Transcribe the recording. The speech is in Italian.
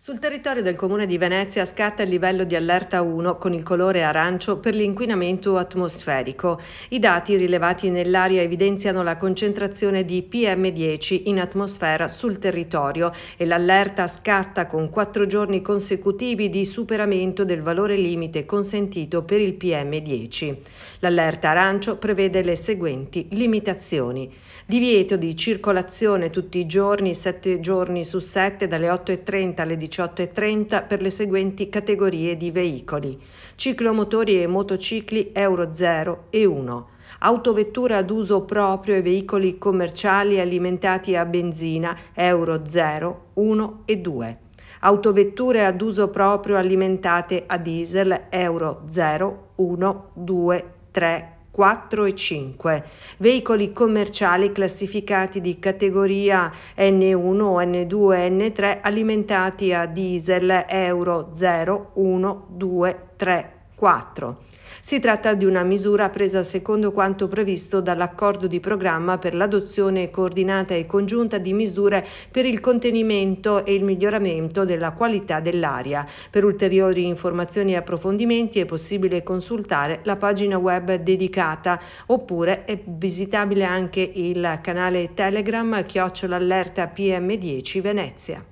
Sul territorio del comune di Venezia scatta il livello di allerta 1 con il colore arancio per l'inquinamento atmosferico. I dati rilevati nell'aria evidenziano la concentrazione di PM10 in atmosfera sul territorio e l'allerta scatta con quattro giorni consecutivi di superamento del valore limite consentito per il PM10. L'allerta arancio prevede le seguenti limitazioni. Divieto di circolazione tutti i giorni, 7 giorni su 7 dalle 8.30 alle 18.00 18,30 per le seguenti categorie di veicoli. Ciclomotori e motocicli Euro 0 e 1 autovetture ad uso proprio e veicoli commerciali alimentati a benzina Euro 0, 1 e 2, autovetture ad uso proprio alimentate a diesel Euro 0, 1, 2, 3 4. 4 e 5. Veicoli commerciali classificati di categoria N1, N2, N3 alimentati a diesel Euro 0, 1, 2, 3 4. Si tratta di una misura presa secondo quanto previsto dall'accordo di programma per l'adozione coordinata e congiunta di misure per il contenimento e il miglioramento della qualità dell'aria. Per ulteriori informazioni e approfondimenti è possibile consultare la pagina web dedicata oppure è visitabile anche il canale Telegram chiocciolallerta PM10 Venezia.